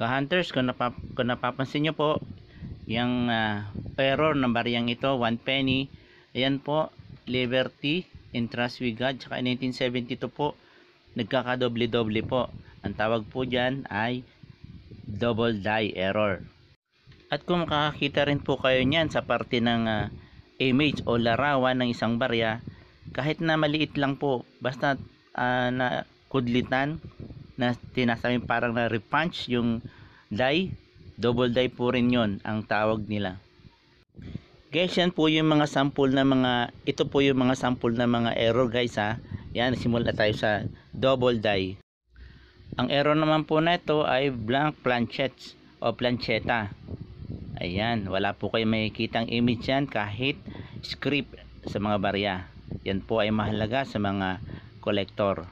ka-hunters kung, napap kung napapansin nyo po yung uh, ah, error ng bariyang ito 1 penny ayan po liberty and trust with God tsaka 1972 po nagkakadoble doble po ang tawag po dyan ay double die error at kung makakakita rin po kayo nyan sa parte ng uh, image o larawan ng isang barya kahit na maliit lang po basta uh, na kudlitan na tinasamin parang na repunch yung die. Double die po rin yon ang tawag nila. Guys, yan po yung mga sample na mga, ito po yung mga sample na mga error guys ha. Yan, simula tayo sa double die. Ang error naman po na ito ay blank planchets o plancheta. Ayan, wala po kayo makikitang image yan kahit script sa mga barya. Yan po ay mahalaga sa mga collector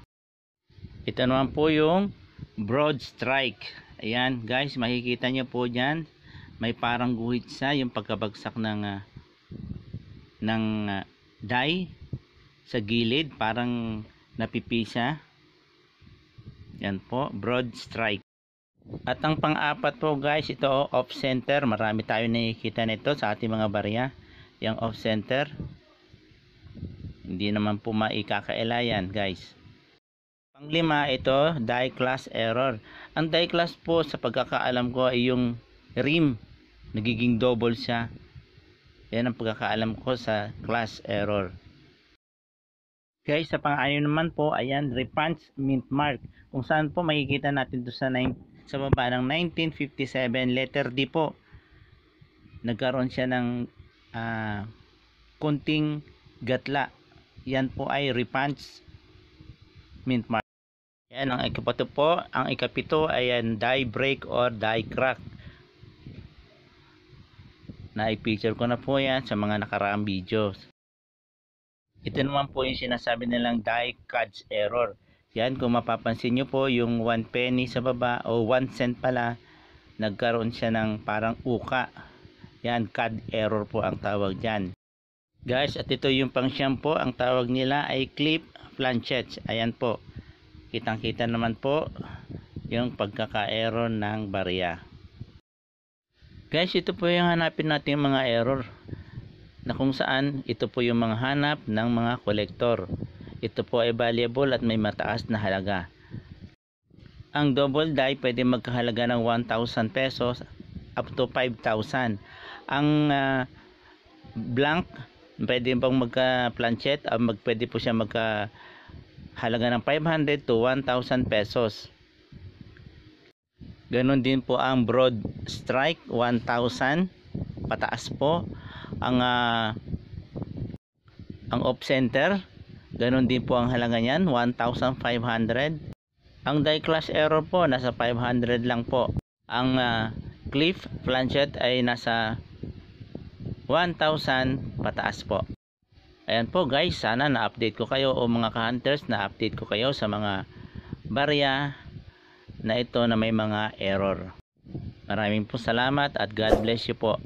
ito naman po yung broad strike ayan guys makikita nyo po dyan may parang guhit sa yung pagkabagsak ng uh, ng uh, ah, die sa gilid parang napipisa yan po broad strike at ang pang-apat po guys ito off center marami tayo nakikita nito sa ating mga barya yung off center hindi naman po maikakaila yan guys ang lima, ito, die class error. Ang die class po sa pagkakaalam ko ay yung rim. Nagiging double siya. Yan ang pagkakaalam ko sa class error. Guys, sa pang-ayon naman po, ayan, repunch mint mark. Kung saan po makikita natin to sa, nine, sa baba ng 1957, letter D po. Nagkaroon siya ng uh, ah, kunting gatla. Yan po ay repunch mint mark. Ayan, ang ikapito po, ang ikapito ay ayan, die break or die crack. Na-picture ko na po yan sa mga nakaraang videos. Ito naman po yung sinasabi nilang die cuts error. Yan, kung mapapansin nyo po, yung 1 penny sa baba o 1 cent pala, nagkaroon siya ng parang uka. Yan, cut error po ang tawag dyan. Guys, at ito yung pang po, ang tawag nila ay clip planchets. Ayan po kitang kita naman po yung pagkaka-error ng barya guys ito po yung hanapin natin yung mga error na kung saan ito po yung mga hanap ng mga kolektor ito po ay valuable at may mataas na halaga ang double die pwede magkahalaga ng 1,000 pesos up to 5,000 ang uh, blank pwede pang magka planchet uh, ah, mag, pwede po siya magka halaga ng 500 to 1,000 pesos. Ganon din po ang broad strike 1,000 pataas po ang uh, ang off center. Ganon din po ang halaga niyan 1,500. Ang die class error po nasa 500 lang po. Ang uh, cliff planchet ay nasa 1,000 pataas po. Ayan po guys, sana na-update ko kayo o mga ka-hunters na-update ko kayo sa mga barya na ito na may mga error. Maraming po salamat at God bless you po.